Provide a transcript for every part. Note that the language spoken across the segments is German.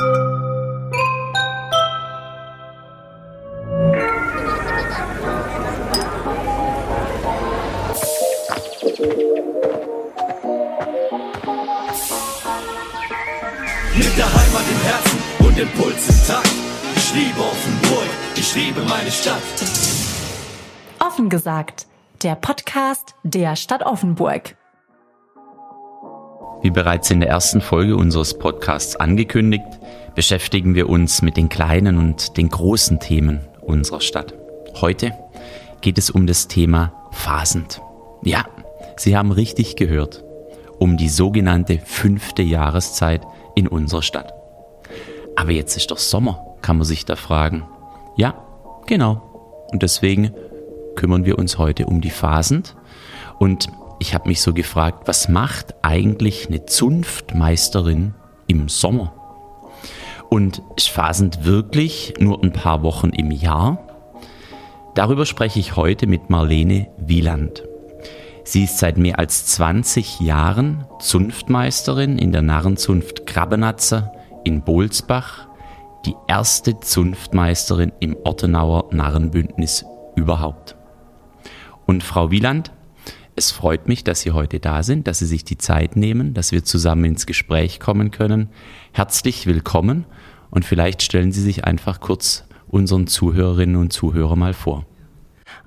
Mit der Heimat im Herzen und dem Puls im Takt. Ich liebe Offenburg, ich liebe meine Stadt. Offen gesagt, der Podcast der Stadt Offenburg. Wie bereits in der ersten Folge unseres Podcasts angekündigt, beschäftigen wir uns mit den kleinen und den großen Themen unserer Stadt. Heute geht es um das Thema Phasend. Ja, Sie haben richtig gehört, um die sogenannte fünfte Jahreszeit in unserer Stadt. Aber jetzt ist doch Sommer, kann man sich da fragen. Ja, genau. Und deswegen kümmern wir uns heute um die Phasend. Und ich habe mich so gefragt, was macht eigentlich eine Zunftmeisterin im Sommer? und Schwa sind wirklich nur ein paar Wochen im Jahr? Darüber spreche ich heute mit Marlene Wieland. Sie ist seit mehr als 20 Jahren Zunftmeisterin in der Narrenzunft Krabbenatzer in Bolsbach, die erste Zunftmeisterin im Ortenauer Narrenbündnis überhaupt. Und Frau Wieland, es freut mich, dass Sie heute da sind, dass Sie sich die Zeit nehmen, dass wir zusammen ins Gespräch kommen können. Herzlich willkommen und vielleicht stellen Sie sich einfach kurz unseren Zuhörerinnen und Zuhörern mal vor.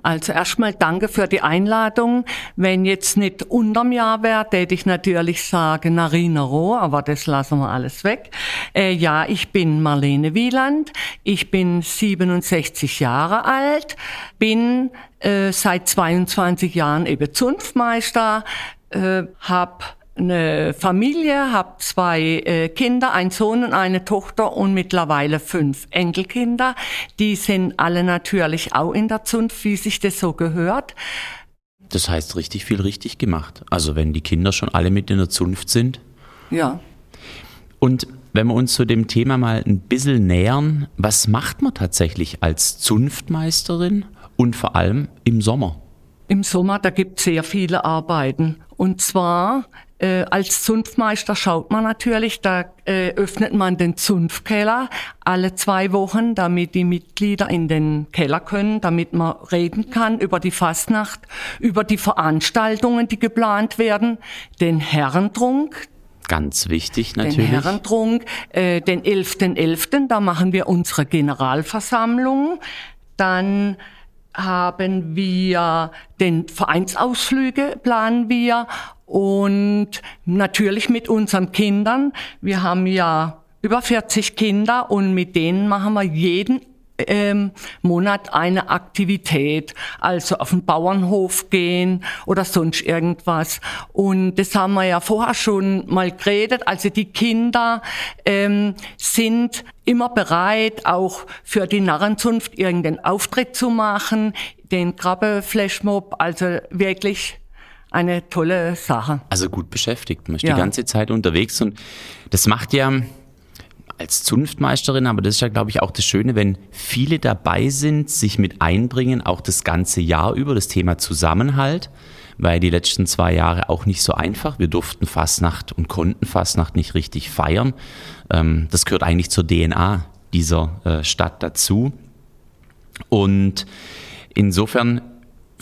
Also erstmal danke für die Einladung. Wenn jetzt nicht unterm Jahr wäre, täte ich natürlich sagen Narina Roh, aber das lassen wir alles weg. Äh, ja, ich bin Marlene Wieland, ich bin 67 Jahre alt, bin äh, seit 22 Jahren eben Zunftmeister, äh, habe eine Familie, habe zwei äh, Kinder, einen Sohn und eine Tochter und mittlerweile fünf Enkelkinder. Die sind alle natürlich auch in der Zunft, wie sich das so gehört. Das heißt, richtig viel richtig gemacht. Also wenn die Kinder schon alle mit in der Zunft sind. Ja. Und wenn wir uns zu dem Thema mal ein bisschen nähern, was macht man tatsächlich als Zunftmeisterin und vor allem im Sommer? Im Sommer, da gibt es sehr viele Arbeiten. Und zwar äh, als Zunftmeister schaut man natürlich, da äh, öffnet man den Zunftkeller alle zwei Wochen, damit die Mitglieder in den Keller können, damit man reden kann über die Fastnacht, über die Veranstaltungen, die geplant werden, den Herrentrunk, ganz wichtig natürlich. Den Herrentrunk, äh, den 11.11., .11., da machen wir unsere Generalversammlung. Dann haben wir den Vereinsausflüge, planen wir. Und natürlich mit unseren Kindern. Wir haben ja über 40 Kinder und mit denen machen wir jeden ähm, Monat eine Aktivität, also auf den Bauernhof gehen oder sonst irgendwas. Und das haben wir ja vorher schon mal geredet. Also die Kinder ähm, sind immer bereit, auch für die Narrenzunft irgendeinen Auftritt zu machen, den Krabbe-Flashmob, also wirklich eine tolle Sache. Also gut beschäftigt, man ist ja. die ganze Zeit unterwegs und das macht ja als Zunftmeisterin, aber das ist ja, glaube ich, auch das Schöne, wenn viele dabei sind, sich mit einbringen, auch das ganze Jahr über, das Thema Zusammenhalt, weil die letzten zwei Jahre auch nicht so einfach. Wir durften Fastnacht und konnten Fastnacht nicht richtig feiern. Ähm, das gehört eigentlich zur DNA dieser äh, Stadt dazu. Und insofern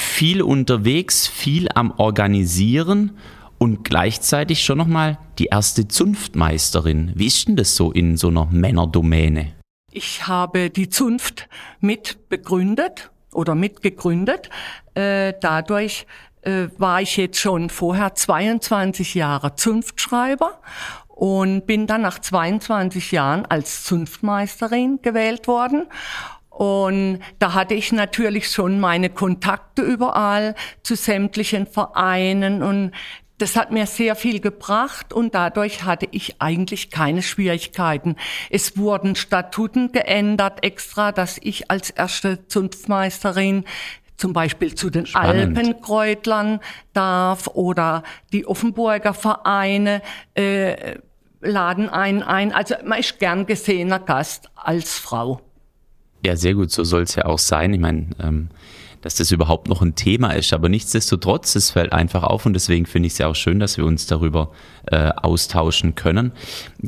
viel unterwegs, viel am Organisieren und gleichzeitig schon nochmal die erste Zunftmeisterin. Wie ist denn das so in so einer Männerdomäne? Ich habe die Zunft mit begründet oder mitgegründet. Äh, dadurch äh, war ich jetzt schon vorher 22 Jahre Zunftschreiber und bin dann nach 22 Jahren als Zunftmeisterin gewählt worden und da hatte ich natürlich schon meine Kontakte überall zu sämtlichen Vereinen und das hat mir sehr viel gebracht und dadurch hatte ich eigentlich keine Schwierigkeiten. Es wurden Statuten geändert extra, dass ich als erste Zunftmeisterin zum Beispiel zu den Spannend. Alpenkräutlern darf oder die Offenburger Vereine äh, laden einen ein. Also man ist gern gesehener Gast als Frau. Ja, sehr gut, so soll es ja auch sein. Ich meine, ähm, dass das überhaupt noch ein Thema ist, aber nichtsdestotrotz, es fällt einfach auf und deswegen finde ich es ja auch schön, dass wir uns darüber äh, austauschen können.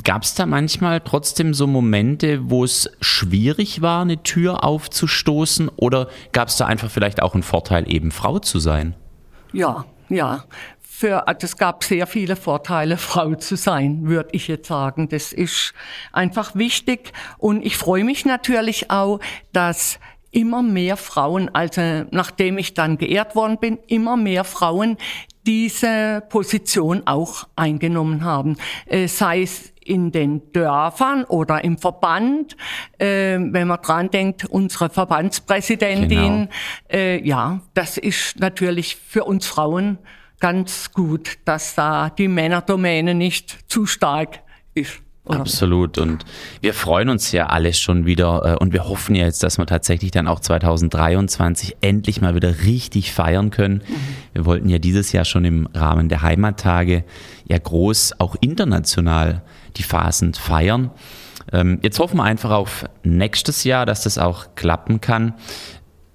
Gab es da manchmal trotzdem so Momente, wo es schwierig war, eine Tür aufzustoßen oder gab es da einfach vielleicht auch einen Vorteil, eben Frau zu sein? Ja, ja, für, also es gab sehr viele Vorteile, Frau zu sein, würde ich jetzt sagen. Das ist einfach wichtig. Und ich freue mich natürlich auch, dass immer mehr Frauen, also nachdem ich dann geehrt worden bin, immer mehr Frauen diese Position auch eingenommen haben. Äh, sei es in den Dörfern oder im Verband, äh, wenn man dran denkt, unsere Verbandspräsidentin, genau. äh, ja, das ist natürlich für uns Frauen ganz gut, dass da die Männerdomäne nicht zu stark ist. Oder? Absolut. Und wir freuen uns ja alle schon wieder. Äh, und wir hoffen ja jetzt, dass wir tatsächlich dann auch 2023 endlich mal wieder richtig feiern können. Mhm. Wir wollten ja dieses Jahr schon im Rahmen der Heimattage ja groß auch international die Phasen feiern. Ähm, jetzt hoffen wir einfach auf nächstes Jahr, dass das auch klappen kann.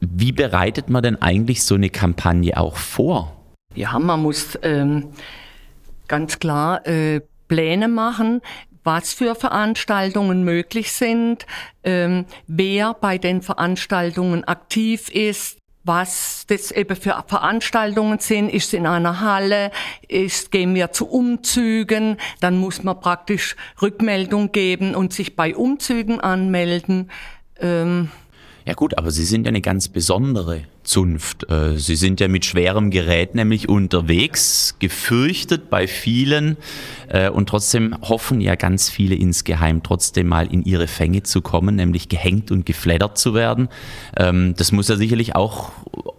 Wie bereitet man denn eigentlich so eine Kampagne auch vor? Ja, man muss ähm, ganz klar äh, Pläne machen, was für Veranstaltungen möglich sind, ähm, wer bei den Veranstaltungen aktiv ist, was das eben für Veranstaltungen sind. Ist in einer Halle, ist, gehen wir zu Umzügen, dann muss man praktisch Rückmeldung geben und sich bei Umzügen anmelden. Ähm, ja gut, aber Sie sind ja eine ganz besondere Zunft. Äh, sie sind ja mit schwerem Gerät nämlich unterwegs, gefürchtet bei vielen äh, und trotzdem hoffen ja ganz viele insgeheim trotzdem mal in ihre Fänge zu kommen, nämlich gehängt und geflattert zu werden. Ähm, das muss ja sicherlich auch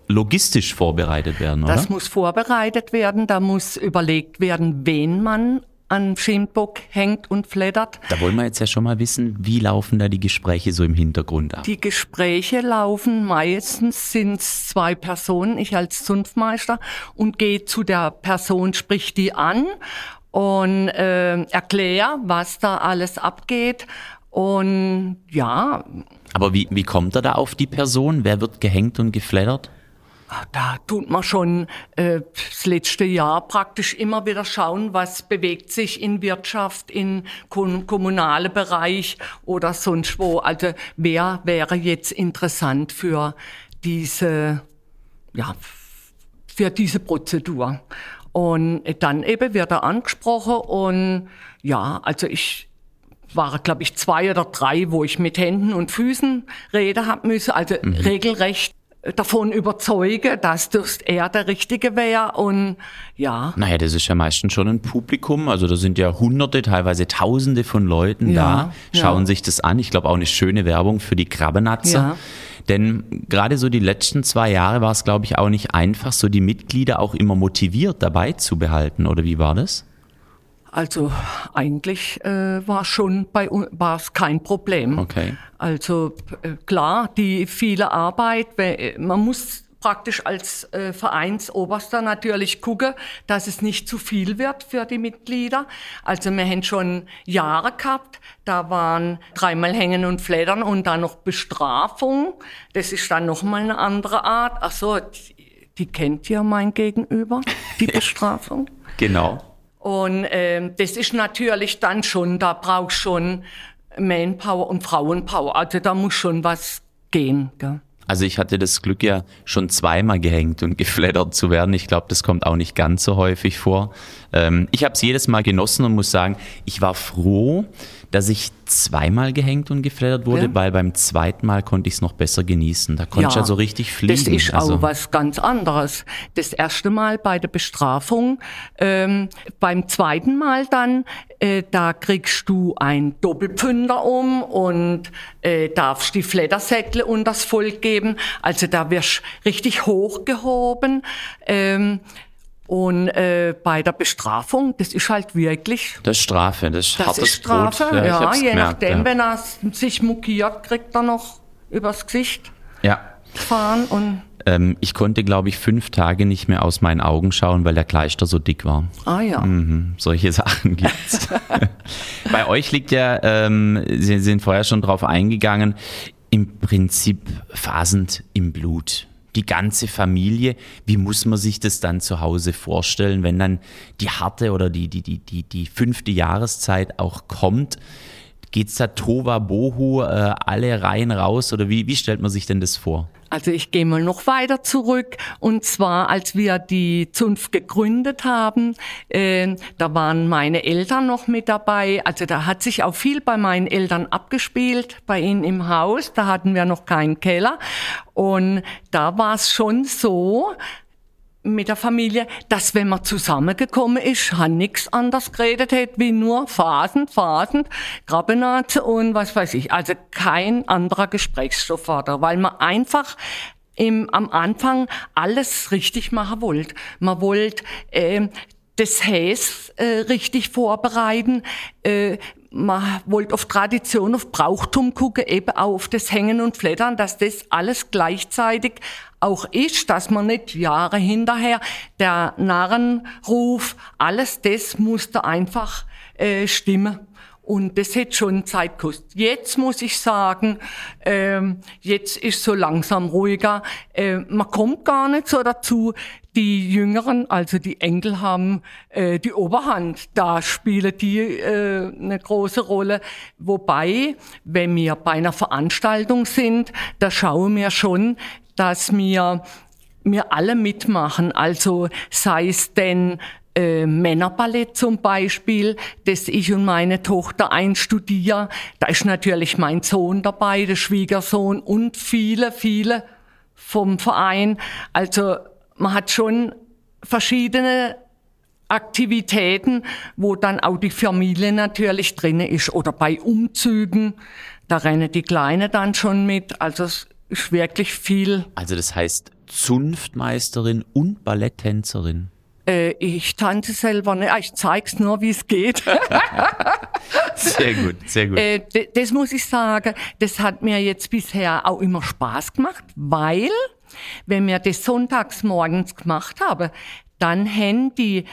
logistisch vorbereitet werden, oder? Das muss vorbereitet werden, da muss überlegt werden, wen man an Schämbock hängt und fleddert. Da wollen wir jetzt ja schon mal wissen, wie laufen da die Gespräche so im Hintergrund ab? Die Gespräche laufen meistens sind zwei Personen, ich als Zunftmeister und gehe zu der Person, sprich die an und äh, erkläre, was da alles abgeht und ja. Aber wie, wie kommt er da auf die Person? Wer wird gehängt und geflattert? Ah, da tut man schon äh, das letzte Jahr praktisch immer wieder schauen, was bewegt sich in Wirtschaft, in kom kommunale Bereich oder sonst wo. Also wer wäre jetzt interessant für diese, ja, für diese Prozedur? Und dann eben wird er angesprochen und ja, also ich, war glaube ich, zwei oder drei, wo ich mit Händen und Füßen rede hab müssen, also mhm. regelrecht davon überzeugen, dass das er der Richtige wäre und ja. Naja, das ist ja meistens schon ein Publikum, also da sind ja hunderte, teilweise tausende von Leuten ja, da, schauen ja. sich das an. Ich glaube auch eine schöne Werbung für die Krabbenatzer. Ja. Denn gerade so die letzten zwei Jahre war es, glaube ich, auch nicht einfach, so die Mitglieder auch immer motiviert dabei zu behalten, oder wie war das? Also eigentlich äh, war schon bei war es kein Problem. Okay. Also äh, klar, die viele Arbeit, man muss praktisch als äh, Vereinsoberster natürlich gucken, dass es nicht zu viel wird für die Mitglieder. Also wir haben schon Jahre gehabt, da waren dreimal Hängen und Fleddern und dann noch Bestrafung. Das ist dann nochmal eine andere Art. Ach so, die, kennt ja mein Gegenüber, die Bestrafung. genau. Und ähm, das ist natürlich dann schon, da braucht schon Manpower und Frauenpower. Also da muss schon was gehen. Gell? Also ich hatte das Glück ja schon zweimal gehängt und geflattert zu werden. Ich glaube, das kommt auch nicht ganz so häufig vor. Ähm, ich habe es jedes Mal genossen und muss sagen, ich war froh, dass ich zweimal gehängt und geflattert wurde, ja. weil beim zweiten Mal konnte ich es noch besser genießen. Da konnte ja, ich also richtig fliegen. Das ist also. auch was ganz anderes. Das erste Mal bei der Bestrafung, ähm, beim zweiten Mal dann, äh, da kriegst du ein Doppelpünder um und äh, darfst die Flattersäckle und das Volk geben. Also da wirst richtig hochgehoben. Ähm, und äh, bei der Bestrafung, das ist halt wirklich. Das ist Strafe, das ist das hartes ist Strafe, Brot. Ja, ja je gemerkt, nachdem, ja. wenn er sich muckiert, kriegt er noch übers Gesicht ja. fahren und. Ähm, ich konnte, glaube ich, fünf Tage nicht mehr aus meinen Augen schauen, weil der Kleister so dick war. Ah ja. Mhm, solche Sachen gibt's. Bei euch liegt ja, ähm, Sie sind vorher schon drauf eingegangen, im Prinzip phasend im Blut die ganze Familie. Wie muss man sich das dann zu Hause vorstellen, wenn dann die harte oder die, die, die, die, die fünfte Jahreszeit auch kommt? Geht's da Tova Bohu äh, alle rein raus oder wie, wie stellt man sich denn das vor? Also ich gehe mal noch weiter zurück. Und zwar, als wir die Zunft gegründet haben, äh, da waren meine Eltern noch mit dabei. Also da hat sich auch viel bei meinen Eltern abgespielt, bei ihnen im Haus. Da hatten wir noch keinen Keller. Und da war es schon so, mit der Familie, dass wenn man zusammengekommen ist, hat nix anders geredet hätte wie nur Phasen, Phasen, Grabenat und was weiß ich. Also kein anderer Gesprächsstoff war da, weil man einfach im, am Anfang alles richtig machen wollte. Man wollte äh, das Häs äh, richtig vorbereiten. Äh, man wollte auf Tradition, auf Brauchtum gucken, eben auch auf das Hängen und Flattern, dass das alles gleichzeitig auch ist, dass man nicht Jahre hinterher der Narrenruf, alles das musste einfach äh, stimmen. Und das hätte schon Zeit gekostet. Jetzt muss ich sagen, ähm, jetzt ist so langsam ruhiger. Äh, man kommt gar nicht so dazu. Die Jüngeren, also die Enkel, haben äh, die Oberhand. Da spielen die äh, eine große Rolle. Wobei, wenn wir bei einer Veranstaltung sind, da schauen wir schon, dass mir mir alle mitmachen. Also sei es denn äh, Männerballett zum Beispiel, das ich und meine Tochter einstudiere. Da ist natürlich mein Sohn dabei, der Schwiegersohn und viele, viele vom Verein. Also man hat schon verschiedene Aktivitäten, wo dann auch die Familie natürlich drinne ist oder bei Umzügen, da rennen die Kleine dann schon mit. Also wirklich viel. Also das heißt Zunftmeisterin und Balletttänzerin. Äh, ich tanze selber nicht, ne? ah, ich zeig's nur, wie es geht. sehr gut, sehr gut. Äh, das muss ich sagen, das hat mir jetzt bisher auch immer Spaß gemacht, weil, wenn wir das sonntags morgens gemacht haben, dann haben die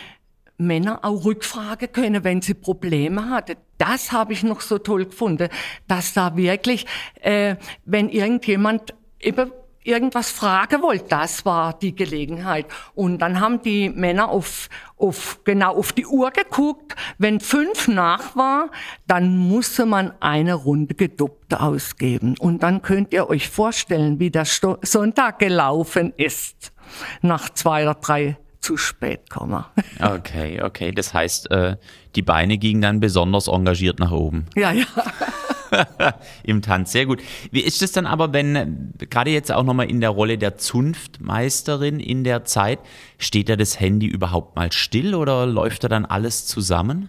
Männer auch rückfragen können, wenn sie Probleme hatten. Das habe ich noch so toll gefunden, dass da wirklich, äh, wenn irgendjemand eben irgendwas fragen wollte, das war die Gelegenheit. Und dann haben die Männer auf, auf, genau auf die Uhr geguckt. Wenn fünf nach war, dann musste man eine Runde geduppt ausgeben. Und dann könnt ihr euch vorstellen, wie der Sto Sonntag gelaufen ist nach zwei oder drei zu spät kommen. Okay, okay. Das heißt, äh, die Beine gingen dann besonders engagiert nach oben. Ja, ja. Im Tanz, sehr gut. Wie ist es dann aber, wenn, gerade jetzt auch nochmal in der Rolle der Zunftmeisterin in der Zeit, steht da das Handy überhaupt mal still oder läuft da dann alles zusammen?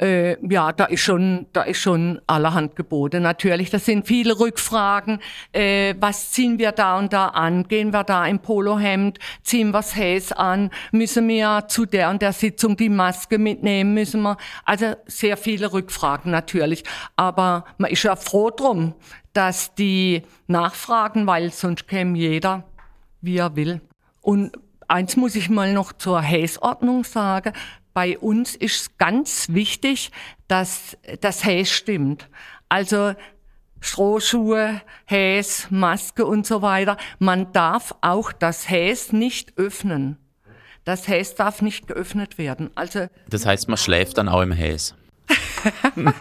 äh, ja, da ist schon, da ist schon allerhand Gebote. Natürlich, das sind viele Rückfragen. Äh, was ziehen wir da und da an? Gehen wir da im Polohemd? Ziehen wir Häs an? Müssen wir zu der und der Sitzung die Maske mitnehmen? Müssen wir? Also sehr viele Rückfragen natürlich. Aber man ist ja froh drum, dass die nachfragen, weil sonst käme jeder, wie er will. Und eins muss ich mal noch zur Häsordnung sagen bei uns ist ganz wichtig, dass das Häs stimmt. Also Strohschuhe, Häs, Maske und so weiter. Man darf auch das Häs nicht öffnen. Das Häs darf nicht geöffnet werden. Also das heißt, man schläft dann auch im Häs.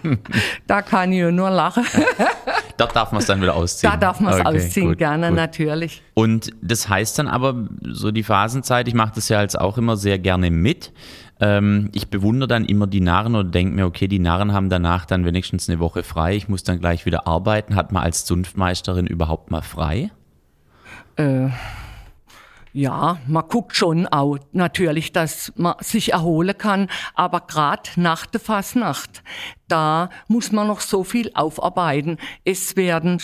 da kann ich nur lachen. da darf man es dann wieder ausziehen. Da darf man es okay, ausziehen, gut, gerne gut. natürlich. Und das heißt dann aber, so die Phasenzeit, ich mache das ja jetzt auch immer sehr gerne mit. Ähm, ich bewundere dann immer die Narren oder denke mir, okay, die Narren haben danach dann wenigstens eine Woche frei. Ich muss dann gleich wieder arbeiten. Hat man als Zunftmeisterin überhaupt mal frei? Äh, ja, man guckt schon auch natürlich, dass man sich erholen kann, aber gerade nach der Fasnacht, da muss man noch so viel aufarbeiten. Es werden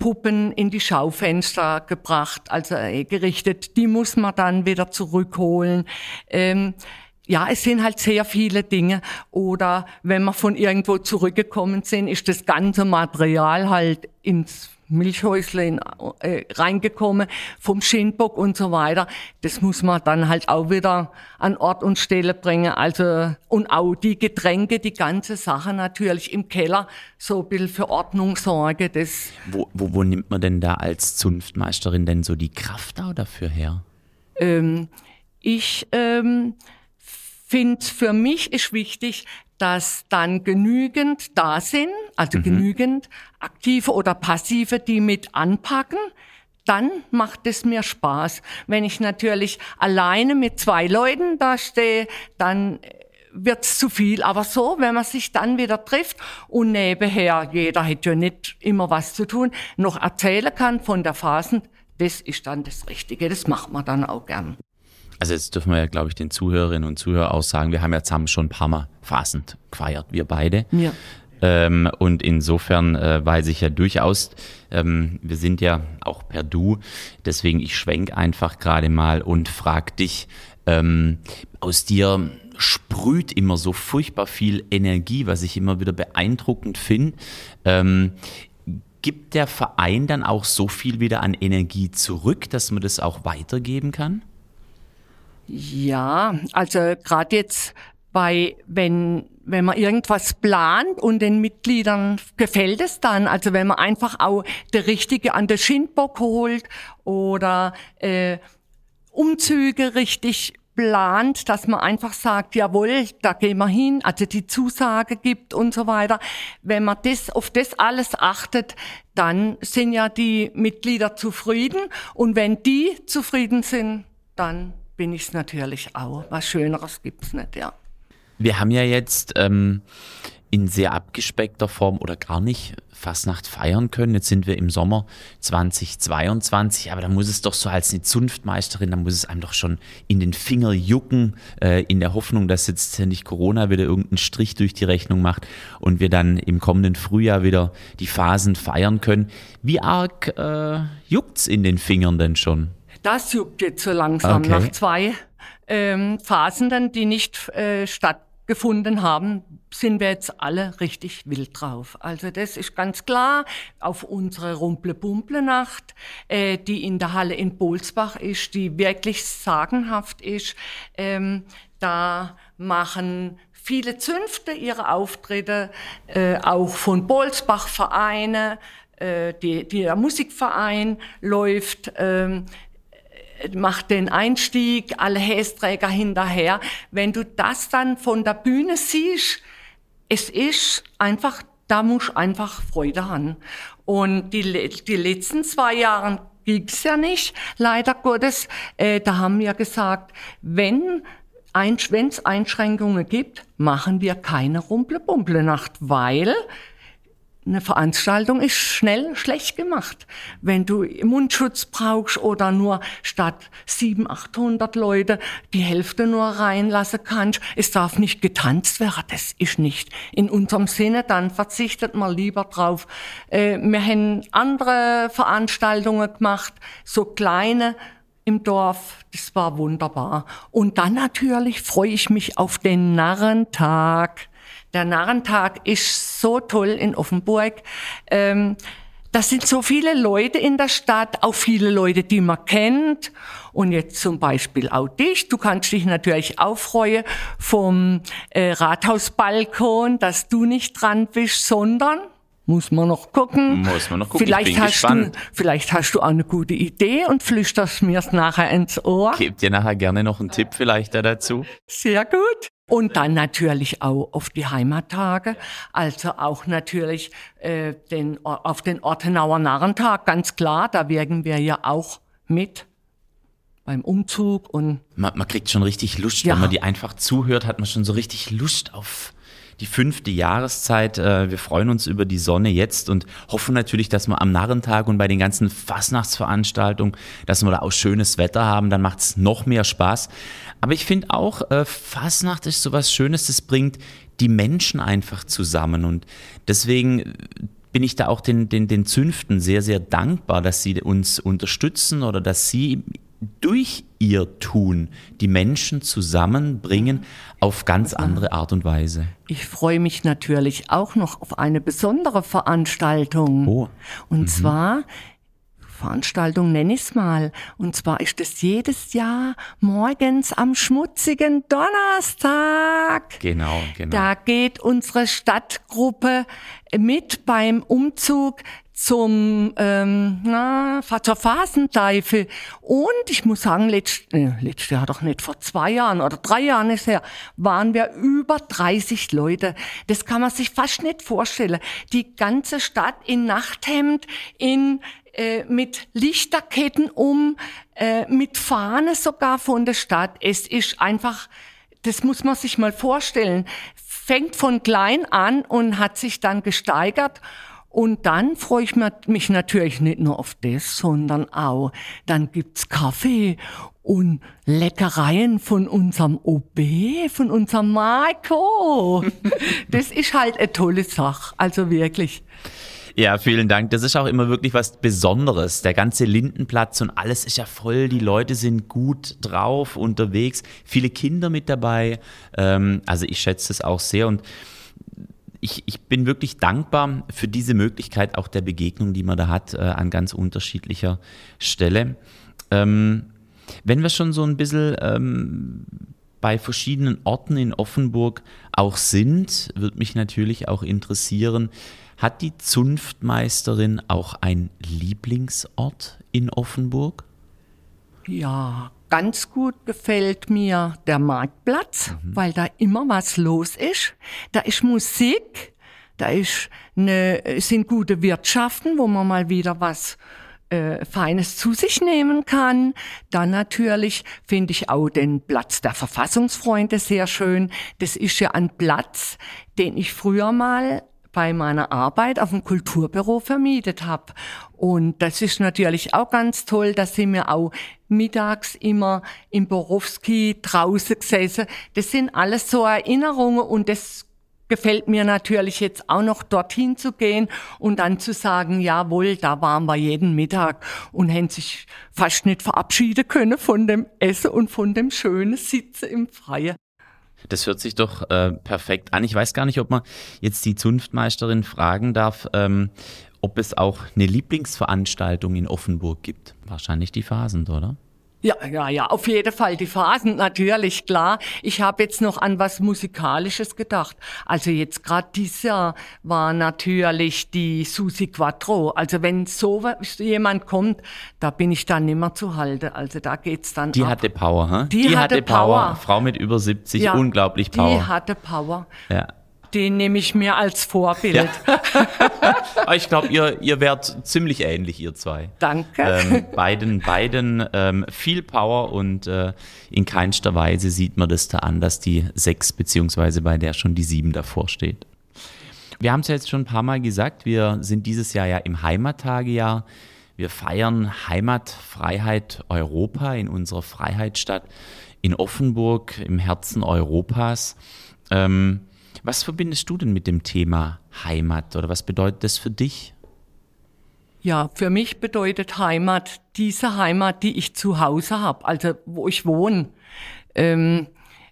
Puppen in die Schaufenster gebracht, also äh, gerichtet. Die muss man dann wieder zurückholen. Ähm, ja, es sind halt sehr viele Dinge. Oder wenn wir von irgendwo zurückgekommen sind, ist das ganze Material halt ins Milchhäuslein äh, reingekommen, vom Schindbock und so weiter. Das muss man dann halt auch wieder an Ort und Stelle bringen. Also, und auch die Getränke, die ganze Sache natürlich im Keller, so ein bisschen für Ordnung sorge. Das wo, wo, wo nimmt man denn da als Zunftmeisterin denn so die Kraft auch dafür her? Ähm, ich... Ähm, finde, für mich ist wichtig, dass dann genügend da sind, also mhm. genügend aktive oder passive, die mit anpacken, dann macht es mir Spaß. Wenn ich natürlich alleine mit zwei Leuten da stehe, dann äh, wird's zu viel. Aber so, wenn man sich dann wieder trifft und nebenher, jeder hätte ja nicht immer was zu tun, noch erzählen kann von der Phasen, das ist dann das Richtige. Das macht man dann auch gern. Also jetzt dürfen wir ja, glaube ich, den Zuhörerinnen und Zuhörern auch sagen, wir haben ja zusammen schon ein paar Mal fassend gefeiert, wir beide. Ja. Ähm, und insofern äh, weiß ich ja durchaus, ähm, wir sind ja auch per Du, deswegen ich schwenk einfach gerade mal und frag dich, ähm, aus dir sprüht immer so furchtbar viel Energie, was ich immer wieder beeindruckend finde. Ähm, gibt der Verein dann auch so viel wieder an Energie zurück, dass man das auch weitergeben kann? Ja, also gerade jetzt bei, wenn, wenn man irgendwas plant und den Mitgliedern gefällt es dann, also wenn man einfach auch der Richtige an der Schindbock holt oder äh, Umzüge richtig plant, dass man einfach sagt, jawohl, da gehen wir hin, also die Zusage gibt und so weiter. Wenn man das, auf das alles achtet, dann sind ja die Mitglieder zufrieden und wenn die zufrieden sind, dann bin ich es natürlich auch. Was Schöneres gibt es nicht, ja. Wir haben ja jetzt ähm, in sehr abgespeckter Form oder gar nicht Fastnacht feiern können. Jetzt sind wir im Sommer 2022, aber da muss es doch so als eine Zunftmeisterin, da muss es einem doch schon in den Finger jucken, äh, in der Hoffnung, dass jetzt nicht Corona wieder irgendeinen Strich durch die Rechnung macht und wir dann im kommenden Frühjahr wieder die Phasen feiern können. Wie arg äh, es in den Fingern denn schon? Das juckt jetzt so langsam okay. nach zwei ähm, Phasen, dann die nicht äh, stattgefunden haben, sind wir jetzt alle richtig wild drauf. Also das ist ganz klar auf unsere Rumple-Bumple-Nacht, äh, die in der Halle in Bolsbach ist, die wirklich sagenhaft ist. Ähm, da machen viele Zünfte ihre Auftritte, äh, auch von Bolsbach Vereine, äh, die, der Musikverein läuft. Ähm, macht den Einstieg, alle Hästräger hinterher. Wenn du das dann von der Bühne siehst, es ist einfach, da muss einfach Freude haben. Und die, die letzten zwei Jahre ging's ja nicht, leider Gottes. Äh, da haben wir gesagt, wenn es Einschränkungen gibt, machen wir keine Rumple-Bumple-Nacht, weil eine Veranstaltung ist schnell schlecht gemacht. Wenn du Mundschutz brauchst oder nur statt 700, 800 Leute die Hälfte nur reinlassen kannst, es darf nicht getanzt werden, das ist nicht in unserem Sinne, dann verzichtet man lieber drauf. Äh, wir haben andere Veranstaltungen gemacht, so kleine im Dorf, das war wunderbar. Und dann natürlich freue ich mich auf den Narrentag. Der Narrentag ist so toll in Offenburg. Ähm, das sind so viele Leute in der Stadt, auch viele Leute, die man kennt. Und jetzt zum Beispiel auch dich. Du kannst dich natürlich auch freuen vom äh, Rathausbalkon, dass du nicht dran bist, sondern muss man noch gucken. Muss man noch gucken. Vielleicht, hast, gespannt. Du, vielleicht hast du auch eine gute Idee und flüsterst mir es nachher ins Ohr. Gebt dir nachher gerne noch einen Tipp vielleicht dazu. Sehr gut. Und dann natürlich auch auf die Heimattage, also auch natürlich äh, den, auf den Ortenauer Narrentag, ganz klar, da wirken wir ja auch mit beim Umzug und man, man kriegt schon richtig Lust, ja. wenn man die einfach zuhört, hat man schon so richtig Lust auf die fünfte Jahreszeit. Äh, wir freuen uns über die Sonne jetzt und hoffen natürlich, dass wir am Narrentag und bei den ganzen Fastnachtsveranstaltungen, dass wir da auch schönes Wetter haben. Dann macht es noch mehr Spaß. Aber ich finde auch, äh, Fastnacht ist so was Schönes. Das bringt die Menschen einfach zusammen. Und deswegen bin ich da auch den, den, den Zünften sehr, sehr dankbar, dass sie uns unterstützen oder dass sie durch ihr Tun die Menschen zusammenbringen auf ganz andere Art und Weise. Ich freue mich natürlich auch noch auf eine besondere Veranstaltung. Oh. Und mhm. zwar Veranstaltung nenne ich es mal. Und zwar ist es jedes Jahr morgens am schmutzigen Donnerstag. Genau, genau. Da geht unsere Stadtgruppe mit beim Umzug zum ähm, na, zur Phasenteifel. Und ich muss sagen, letzt, äh, letztes Jahr doch nicht, vor zwei Jahren oder drei Jahren ist her, waren wir über 30 Leute. Das kann man sich fast nicht vorstellen. Die ganze Stadt in Nachthemd, in äh, mit Lichterketten um, äh, mit Fahne sogar von der Stadt. Es ist einfach, das muss man sich mal vorstellen, fängt von klein an und hat sich dann gesteigert. Und dann freue ich mich natürlich nicht nur auf das, sondern auch, dann gibt's Kaffee und Leckereien von unserem OB, von unserem Marco. Das ist halt eine tolle Sache, also wirklich. Ja, vielen Dank. Das ist auch immer wirklich was Besonderes. Der ganze Lindenplatz und alles ist ja voll. Die Leute sind gut drauf unterwegs. Viele Kinder mit dabei. Ähm, also ich schätze es auch sehr und ich, ich bin wirklich dankbar für diese Möglichkeit auch der Begegnung, die man da hat, äh, an ganz unterschiedlicher Stelle. Ähm, wenn wir schon so ein bisschen ähm, bei verschiedenen Orten in Offenburg auch sind, würde mich natürlich auch interessieren, hat die Zunftmeisterin auch einen Lieblingsort in Offenburg? Ja, Ganz gut gefällt mir der Marktplatz, mhm. weil da immer was los ist. Da ist Musik, da ist eine, sind gute Wirtschaften, wo man mal wieder was äh, Feines zu sich nehmen kann. Dann natürlich finde ich auch den Platz der Verfassungsfreunde sehr schön. Das ist ja ein Platz, den ich früher mal bei meiner Arbeit auf dem Kulturbüro vermietet habe. Und das ist natürlich auch ganz toll, dass sie mir auch mittags immer im Borowski draußen gesessen. Das sind alles so Erinnerungen und das gefällt mir natürlich jetzt auch noch dorthin zu gehen und dann zu sagen, jawohl, da waren wir jeden Mittag und hätten sich fast nicht verabschieden können von dem Essen und von dem schönen Sitzen im Freien. Das hört sich doch äh, perfekt an. Ich weiß gar nicht, ob man jetzt die Zunftmeisterin fragen darf, ähm, ob es auch eine Lieblingsveranstaltung in Offenburg gibt. Wahrscheinlich die Phasen, oder? Ja, ja, ja, auf jeden Fall. Die Phasen natürlich, klar. Ich habe jetzt noch an was Musikalisches gedacht. Also jetzt gerade dieses Jahr war natürlich die Susi Quattro. Also wenn so jemand kommt, da bin ich dann nimmer zu halten. Also da geht's dann Die ab. hatte Power, ha? Die, die hatte, hatte Power. Power. Frau mit über 70, ja, unglaublich Power. Die hatte Power. Ja. Den nehme ich mir als Vorbild. Ja. ich glaube, ihr, ihr wärt ziemlich ähnlich, ihr zwei. Danke. Ähm, beiden beiden ähm, viel Power und äh, in keinster Weise sieht man das da an, dass die sechs beziehungsweise bei der schon die sieben davor steht. Wir haben es ja jetzt schon ein paar Mal gesagt, wir sind dieses Jahr ja im Heimattagejahr. Wir feiern Heimatfreiheit Europa in unserer Freiheitsstadt in Offenburg, im Herzen Europas. Ähm, was verbindest du denn mit dem Thema Heimat oder was bedeutet das für dich? Ja, für mich bedeutet Heimat diese Heimat, die ich zu Hause habe, also wo ich wohne. Ähm,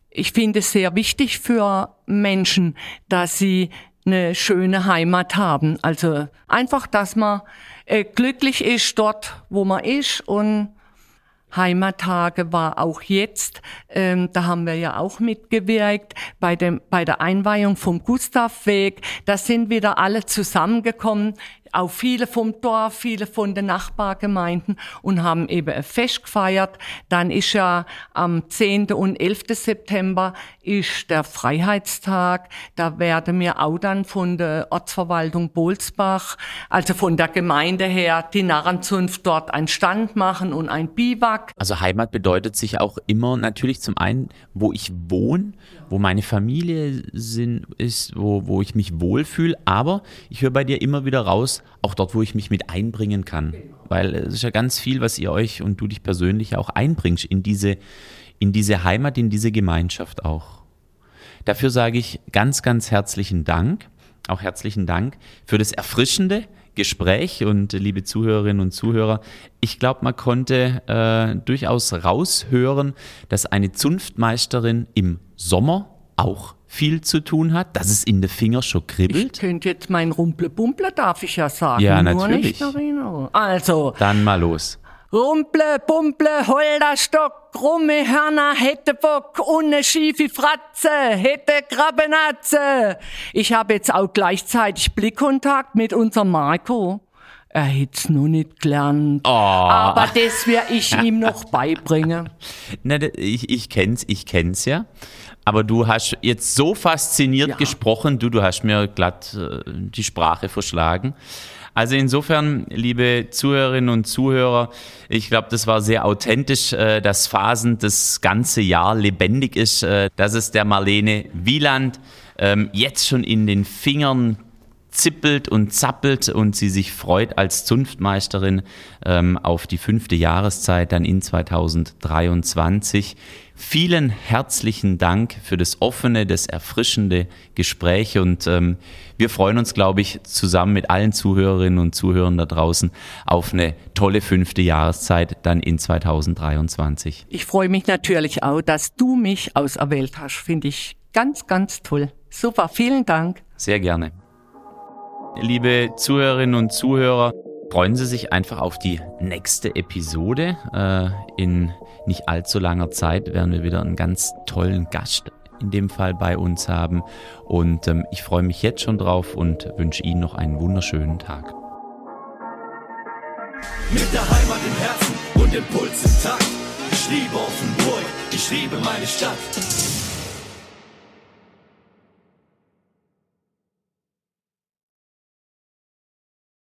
ich finde es sehr wichtig für Menschen, dass sie eine schöne Heimat haben. Also einfach, dass man äh, glücklich ist dort, wo man ist und Heimattage war auch jetzt, ähm, da haben wir ja auch mitgewirkt, bei, dem, bei der Einweihung vom Gustavweg, da sind wieder alle zusammengekommen auch viele vom Dorf, viele von den Nachbargemeinden und haben eben ein Fest gefeiert. Dann ist ja am 10. und 11. September ist der Freiheitstag. Da werden wir auch dann von der Ortsverwaltung Bolsbach, also von der Gemeinde her, die Narrenzunft dort einen Stand machen und ein Biwak. Also Heimat bedeutet sich auch immer natürlich zum einen, wo ich wohne, wo meine Familie sind, ist, wo, wo ich mich wohlfühle, aber ich höre bei dir immer wieder raus, auch dort, wo ich mich mit einbringen kann. Genau. Weil es ist ja ganz viel, was ihr euch und du dich persönlich auch einbringst in diese, in diese Heimat, in diese Gemeinschaft auch. Dafür sage ich ganz, ganz herzlichen Dank, auch herzlichen Dank für das erfrischende Gespräch und äh, liebe Zuhörerinnen und Zuhörer, ich glaube, man konnte äh, durchaus raushören, dass eine Zunftmeisterin im Sommer auch viel zu tun hat, dass es in den Finger schon kribbelt. Ich könnte jetzt mein Rumplebumpler, darf ich ja sagen. Ja, natürlich. also. Dann mal los. Rumple, Bumple, Holderstock, krumme Hörner, hätte Bock ohne schiefe Fratze, hätte Krabbenatze. Ich habe jetzt auch gleichzeitig Blickkontakt mit unserem Marco. Er hätte es noch nicht gelernt. Oh. Aber das werde ich ihm noch beibringen. Na, ich, ich kenn's, ich kenn's ja. Aber du hast jetzt so fasziniert ja. gesprochen, du, du hast mir glatt äh, die Sprache verschlagen. Also insofern, liebe Zuhörerinnen und Zuhörer, ich glaube, das war sehr authentisch, äh, dass Phasen das ganze Jahr lebendig ist. Äh, das ist der Marlene Wieland ähm, jetzt schon in den Fingern zippelt und zappelt und sie sich freut als Zunftmeisterin ähm, auf die fünfte Jahreszeit dann in 2023. Vielen herzlichen Dank für das offene, das erfrischende Gespräch und ähm, wir freuen uns, glaube ich, zusammen mit allen Zuhörerinnen und Zuhörern da draußen auf eine tolle fünfte Jahreszeit dann in 2023. Ich freue mich natürlich auch, dass du mich auserwählt hast. Finde ich ganz, ganz toll. Super, vielen Dank. Sehr gerne. Liebe Zuhörerinnen und Zuhörer, freuen Sie sich einfach auf die nächste Episode äh, in nicht allzu langer Zeit werden wir wieder einen ganz tollen Gast in dem Fall bei uns haben. Und ähm, ich freue mich jetzt schon drauf und wünsche Ihnen noch einen wunderschönen Tag. Mit der Heimat im Herzen und Impuls im Takt. Ich liebe Offenburg, ich liebe meine Stadt.